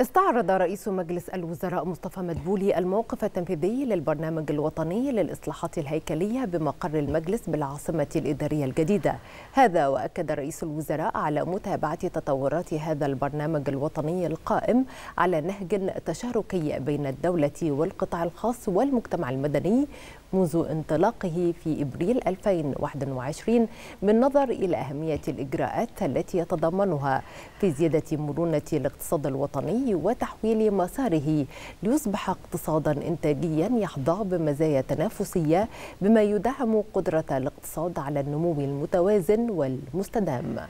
استعرض رئيس مجلس الوزراء مصطفى مدبولي الموقف التنفيذي للبرنامج الوطني للإصلاحات الهيكلية بمقر المجلس بالعاصمة الإدارية الجديدة هذا وأكد رئيس الوزراء على متابعة تطورات هذا البرنامج الوطني القائم على نهج تشاركي بين الدولة والقطاع الخاص والمجتمع المدني منذ انطلاقه في إبريل 2021 بالنظر إلى أهمية الإجراءات التي يتضمنها في زيادة مرونة الاقتصاد الوطني وتحويل مساره ليصبح اقتصادا إنتاجيا يحظى بمزايا تنافسية بما يدعم قدرة الاقتصاد على النمو المتوازن والمستدام